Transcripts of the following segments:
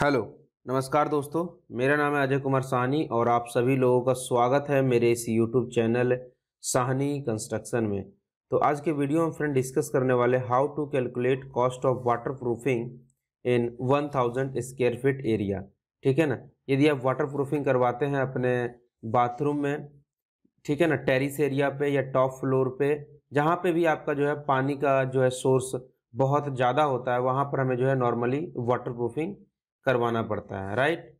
hello नमस्कार दोस्तों मेरा नाम है अजय कुमार साहनी और आप सभी लोगों का स्वागत है मेरे इस यूट्यूब चैनल साहनी कंस्ट्रक्शन में तो आज के वीडियो में फ्रेंड डिस्कस करने वाले how to calculate cost of water proofing इन 1000 स्क्वायर फीट एरिया ठीक है ना यदि आप वाटर प्रूफिंग करवाते हैं अपने बाथरूम में ठीक है ना टेरिस एरिया पे या टॉप फ्लोर पे जहाँ पे भी आपका जो है पानी का जो है सोर्स बहुत ज़्यादा होता है वहाँ पर हमें जो है नॉर्मली वाटर प्रूफिंग करवाना पड़ता है राइट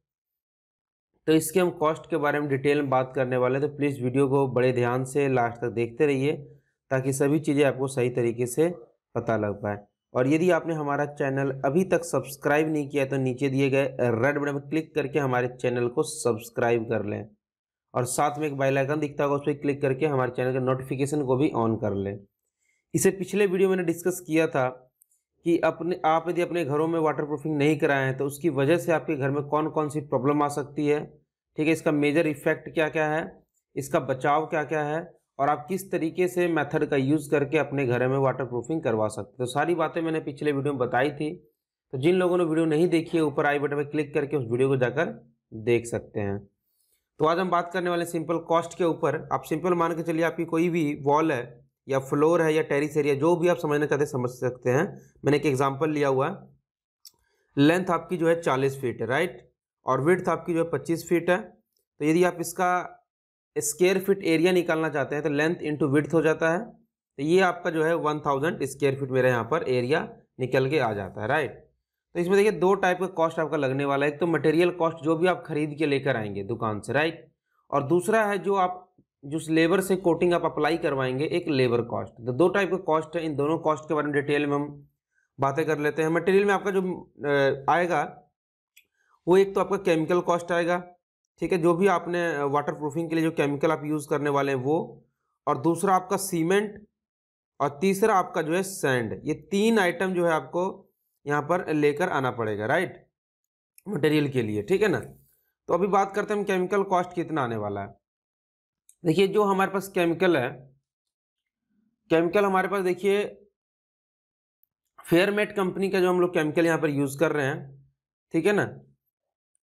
तो इसके हम कॉस्ट के बारे में डिटेल में बात करने वाले हैं तो प्लीज़ वीडियो को बड़े ध्यान से लास्ट तक देखते रहिए ताकि सभी चीज़ें आपको सही तरीके से पता लग पाए और यदि आपने हमारा चैनल अभी तक सब्सक्राइब नहीं किया तो नीचे दिए गए रेड बटन पर क्लिक करके हमारे चैनल को सब्सक्राइब कर लें और साथ में एक बेल आइकन दिखता होगा उस पर क्लिक करके हमारे चैनल के नोटिफिकेशन को भी ऑन कर लें इसे पिछले वीडियो मैंने डिस्कस किया था कि अपने आप यदि अपने घरों में वाटर प्रूफिंग नहीं हैं तो उसकी वजह से आपके घर में कौन कौन सी प्रॉब्लम आ सकती है ठीक है इसका मेजर इफेक्ट क्या क्या है इसका बचाव क्या क्या है और आप किस तरीके से मेथड का यूज़ करके अपने घर में वाटर प्रूफिंग करवा सकते तो सारी बातें मैंने पिछले वीडियो में बताई थी तो जिन लोगों ने वीडियो नहीं देखी है ऊपर आई बटन पर क्लिक करके उस वीडियो को जाकर देख सकते हैं तो आज हम बात करने वाले सिंपल कॉस्ट के ऊपर आप सिंपल मान के चलिए आपकी कोई भी वॉल है या फ्लोर है या टेरिस एरिया जो भी आप समझना चाहते हैं समझ सकते हैं मैंने एक एग्जाम्पल लिया हुआ है लेंथ आपकी जो है चालीस फीट है राइट और विड्थ आपकी जो है पच्चीस फीट है तो यदि आप इसका स्केयर फीट एरिया निकालना चाहते हैं तो लेंथ इंटू विड्थ हो जाता है तो ये आपका जो है वन थाउजेंड स्क्वेयर फीट मेरा यहाँ पर एरिया निकल के आ जाता है राइट तो इसमें देखिए दो टाइप का कॉस्ट आपका लगने वाला है एक तो मटेरियल कॉस्ट जो भी आप खरीद के लेकर आएंगे दुकान से राइट और दूसरा है जो आप जो लेबर से कोटिंग आप अप्लाई करवाएंगे एक लेबर कॉस्ट तो दो टाइप के कॉस्ट है इन दोनों कॉस्ट के बारे में डिटेल में हम बातें कर लेते हैं मटेरियल में आपका जो आएगा वो एक तो आपका केमिकल कॉस्ट आएगा ठीक है जो भी आपने वाटर प्रूफिंग के लिए जो केमिकल आप यूज़ करने वाले हैं वो और दूसरा आपका सीमेंट और तीसरा आपका जो है सैंड ये तीन आइटम जो है आपको यहाँ पर लेकर आना पड़ेगा राइट मटेरियल के लिए ठीक है ना तो अभी बात करते हैं हम केमिकल कॉस्ट कितना आने वाला है देखिए जो हमारे पास केमिकल है केमिकल हमारे पास देखिए फेयरमेट कंपनी का जो हम लोग केमिकल यहाँ पर यूज़ कर रहे हैं ठीक है ना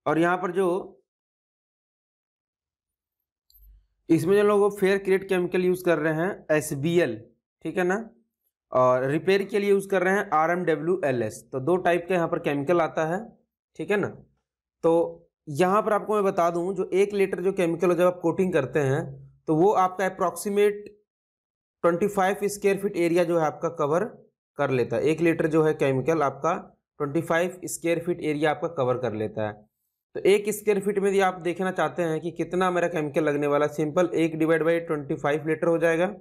और यहाँ पर जो इसमें जो लोग फेयर क्रिएट केमिकल यूज़ कर रहे हैं एस ठीक है ना और रिपेयर के लिए यूज़ कर रहे हैं R M W L S तो दो टाइप का यहाँ पर केमिकल आता है ठीक है ना तो यहाँ पर आपको मैं बता दूँ जो एक लीटर जो केमिकल जब आप कोटिंग करते हैं तो वो आपका अप्रॉक्सीमेट 25 स्क्वायर फीट एरिया जो है आपका कवर कर लेता है एक लीटर जो है केमिकल आपका 25 स्क्वायर फीट एरिया आपका कवर कर लेता है तो एक स्क्वायर फीट में यदि आप देखना चाहते हैं कि कितना मेरा केमिकल लगने वाला सिंपल एक divide by twenty five litre हो जाएगा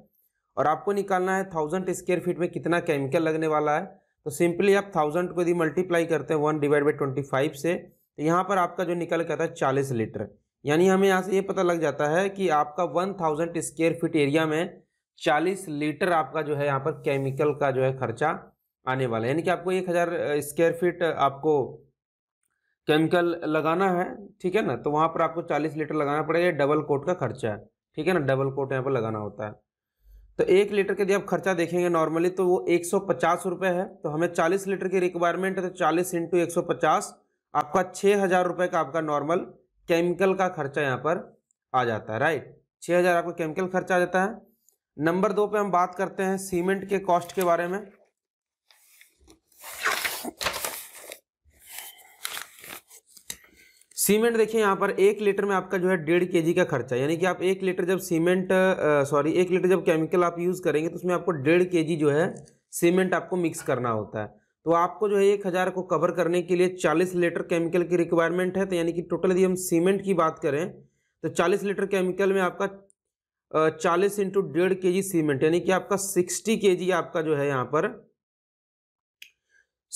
और आपको निकालना है थाउजेंड स्क्वेयर फीट में कितना केमिकल लगने वाला है तो सिंपली आप थाउजेंड को यदि मल्टीप्लाई करते हैं one divide by twenty five से तो यहाँ पर आपका जो निकल के आता है चालीस लीटर यानी हमें यहाँ से ये पता लग जाता है कि आपका one thousand square feet area में चालीस लीटर आपका जो है यहाँ पर केमिकल का जो है खर्चा आने वाला है यानी कि आपको एक हज़ार स्क्वेयर फिट आपको केमिकल लगाना है ठीक है ना तो वहाँ पर आपको चालीस लीटर लगाना पड़ेगा डबल कोट का खर्चा है ठीक है ना डबल कोट यहाँ पर लगाना होता है तो एक लीटर के यदि आप खर्चा देखेंगे नॉर्मली तो वो एक सौ है तो हमें चालीस लीटर की रिक्वायरमेंट है तो चालीस इंटू आपका छः हज़ार का आपका नॉर्मल केमिकल का खर्चा यहाँ पर आ जाता है राइट छः हज़ार आपका केमिकल खर्चा आ जाता है नंबर दो पे हम बात करते हैं सीमेंट के कॉस्ट के बारे में सीमेंट देखिए यहाँ पर एक लीटर में आपका जो है डेढ़ के जी का खर्चा यानी कि आप एक लीटर जब सीमेंट सॉरी एक लीटर जब केमिकल आप यूज़ करेंगे तो उसमें आपको डेढ़ के जी जो है सीमेंट आपको मिक्स करना होता है तो आपको जो है एक हज़ार को कवर करने के लिए चालीस लीटर केमिकल की रिक्वायरमेंट है तो यानी कि टोटल यदि हम सीमेंट की बात करें तो चालीस लीटर केमिकल में आपका चालीस इंटू डेढ़ के जी सीमेंट यानी कि आपका सिक्सटी के जी आपका जो है यहाँ पर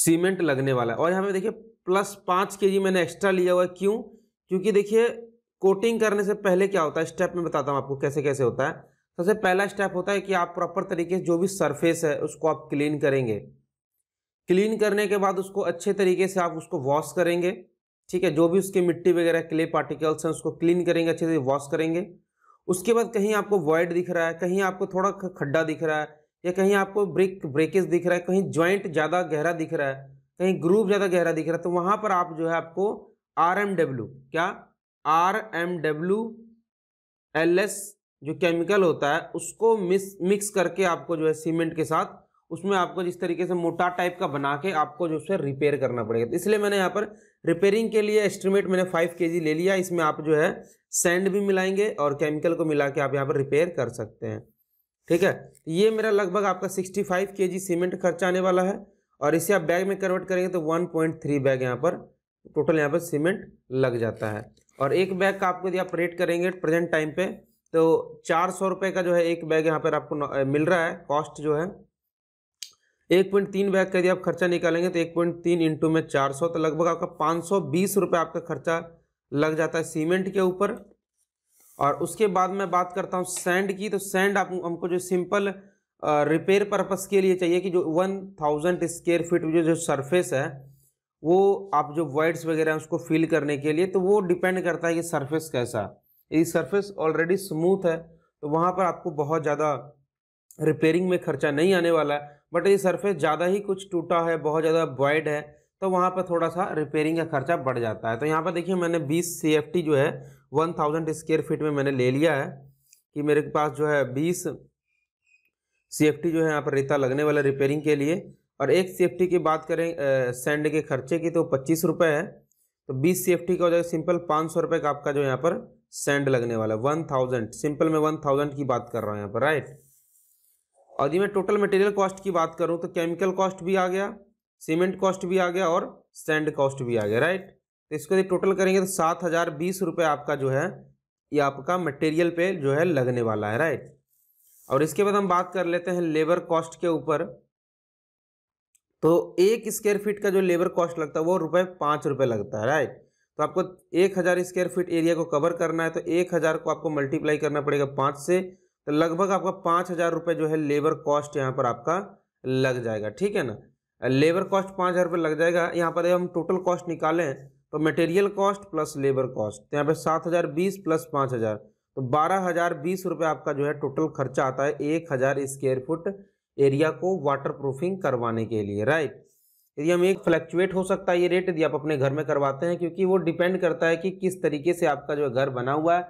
सीमेंट लगने वाला है और यहाँ पे देखिए प्लस पाँच के जी मैंने एक्स्ट्रा लिया हुआ है क्यों क्योंकि देखिए कोटिंग करने से पहले क्या होता है स्टेप में बताता हूँ आपको कैसे कैसे होता है सबसे पहला स्टेप होता है कि आप प्रॉपर तरीके से जो भी सरफेस है उसको आप क्लीन करेंगे क्लीन करने के बाद उसको अच्छे तरीके से आप उसको वॉश करेंगे ठीक है जो भी उसके मिट्टी वगैरह क्ले पार्टिकल्स हैं उसको क्लीन करेंगे अच्छे से वॉश करेंगे उसके बाद कहीं आपको वॉइड दिख रहा है कहीं आपको थोड़ा खड्डा दिख रहा है या कहीं आपको ब्रेक ब्रेकेज दिख रहा है कहीं ज्वाइंट ज़्यादा गहरा दिख रहा है कहीं ग्रूव ज़्यादा गहरा दिख रहा है तो वहाँ पर आप जो है आपको आर एम डब्ल्यू क्या R M W L S जो केमिकल होता है उसको मिस मिक्स करके आपको जो है सीमेंट के साथ उसमें आपको जिस तरीके से मोटा टाइप का बना के आपको जो है रिपेयर करना पड़ेगा तो इसलिए मैंने यहाँ पर रिपेयरिंग के लिए एस्टिमेट मैंने फाइव के ले लिया इसमें आप जो है सैंड भी मिलाएंगे और केमिकल को मिला के आप यहाँ पर रिपेयर कर सकते हैं ठीक है ये मेरा लगभग आपका सिक्सटी फाइव के सीमेंट खर्चा आने वाला है और इसे आप बैग में कन्वर्ट करेंगे तो वन पॉइंट थ्री बैग यहाँ पर टोटल यहाँ पर सीमेंट लग जाता है और एक बैग का आपको यदि आप रेट करेंगे प्रेजेंट टाइम पे तो चार सौ रुपये का जो है एक बैग यहाँ पर आपको मिल रहा है कॉस्ट जो है एक पॉइंट तीन बैग का यदि आप खर्चा निकालेंगे तो एक पॉइंट तीन इंटू में चार सौ तो लगभग आपका पाँच सौ बीस रुपये आपका खर्चा लग जाता है सीमेंट के ऊपर और उसके बाद मैं बात करता हूँ सैंड की तो सैंड आप हमको जो सिंपल रिपेयर पर्पज के लिए चाहिए कि जो वन थाउजेंड स्क्वेयर फीट जो जो सरफेस है वो आप जो वाइड्स वगैरह हैं उसको फिल करने के लिए तो वो डिपेंड करता है कि सरफेस कैसा यदि सरफेस ऑलरेडी स्मूथ है तो वहाँ पर आपको बहुत ज़्यादा रिपेयरिंग में खर्चा नहीं आने वाला है बट ये सरफेस ज़्यादा ही कुछ टूटा है बहुत ज़्यादा बॉयड है तो वहाँ पर थोड़ा सा रिपेयरिंग का खर्चा बढ़ जाता है तो यहाँ पर देखिए मैंने बीस सी जो है वन थाउजेंड स्क्वेयर फीट में मैंने ले लिया है कि मेरे पास जो है बीस सी जो है यहाँ पर रेता लगने वाला रिपेयरिंग के लिए और एक सी की बात करें सेंड के खर्चे की तो पच्चीस रुपये है तो बीस सी का हो जाएगा सिंपल पाँच सौ रुपये का आपका जो यहाँ पर सेंड लगने वाला है वन थाउजेंड सिंपल में वन थाउजेंड की बात कर रहा हूँ यहाँ पर राइट और यदि मैं टोटल मटेरियल कॉस्ट की बात करूं तो केमिकल कॉस्ट भी आ गया सीमेंट कॉस्ट भी आ गया और सैंड कॉस्ट भी आ गया राइट तो इसको यदि टोटल करेंगे तो सात हज़ार बीस रुपये आपका जो है ये आपका मटेरियल पे जो है लगने वाला है राइट और इसके बाद हम बात कर लेते हैं लेबर कॉस्ट के ऊपर तो एक स्क्वायर फीट का जो लेबर कॉस्ट लगता है वो रुपये पाँच रुपये लगता है राइट तो आपको एक हज़ार स्क्वायर फीट एरिया को कवर करना है तो एक हज़ार को आपको मल्टीप्लाई करना पड़ेगा पाँच से तो लगभग आपका पाँच हज़ार रुपये जो है लेबर कॉस्ट यहाँ पर आपका लग जाएगा ठीक है ना लेबर कॉस्ट पाँच हज़ार रुपये लग जाएगा यहाँ पर हम टोटल कॉस्ट निकालें तो material cost plus labour cost यहाँ पर सात हज़ार बीस प्लस पाँच हज़ार तो बारह हज़ार बीस रुपये आपका जो है टोटल खर्चा आता है एक हज़ार स्क्वेयर फुट एरिया को वाटर प्रूफिंग करवाने के लिए राइट यदि हम एक फ्लैक्चुएट हो सकता है ये रेट यदि आप अपने घर में करवाते हैं क्योंकि वो डिपेंड करता है कि किस तरीके से आपका जो घर बना हुआ है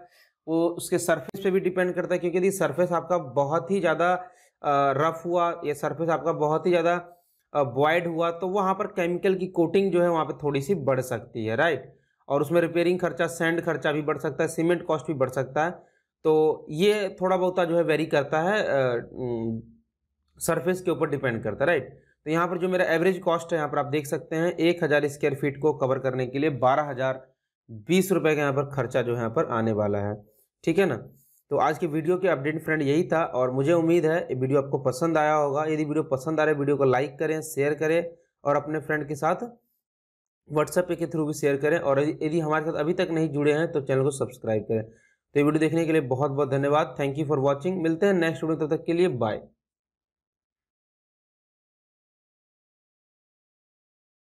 वो उसके सरफेस पे भी डिपेंड करता है क्योंकि यदि सरफेस आपका बहुत ही ज़्यादा रफ हुआ या सरफेस आपका बहुत ही ज़्यादा बॉयड हुआ तो वहाँ पर केमिकल की कोटिंग जो है वहाँ पर थोड़ी सी बढ़ सकती है राइट और उसमें रिपेयरिंग खर्चा सेंड खर्चा भी बढ़ सकता है सीमेंट कॉस्ट भी बढ़ सकता है तो ये थोड़ा बहुत जो है वेरी करता है सरफेस के ऊपर डिपेंड करता है राइट तो यहाँ पर जो मेरा एवरेज कॉस्ट है यहाँ पर आप देख सकते हैं एक हज़ार स्क्वायर फीट को कवर करने के लिए बारह हज़ार बीस रुपये का यहाँ पर खर्चा जो है यहाँ पर आने वाला है ठीक है ना तो आज के वीडियो के अपडेट फ्रेंड यही था और मुझे उम्मीद है ये वीडियो आपको पसंद आया होगा यदि वीडियो पसंद आ रहा है वीडियो को लाइक करें शेयर करें और अपने फ्रेंड के साथ व्हाट्सएप के थ्रू भी शेयर करें और यदि हमारे साथ अभी तक नहीं जुड़े हैं तो चैनल को सब्सक्राइब करें तो ये वीडियो देखने के लिए बहुत बहुत धन्यवाद थैंक यू फॉर वॉचिंग मिलते हैं नेक्स्ट वीडियो तब तक के लिए बाय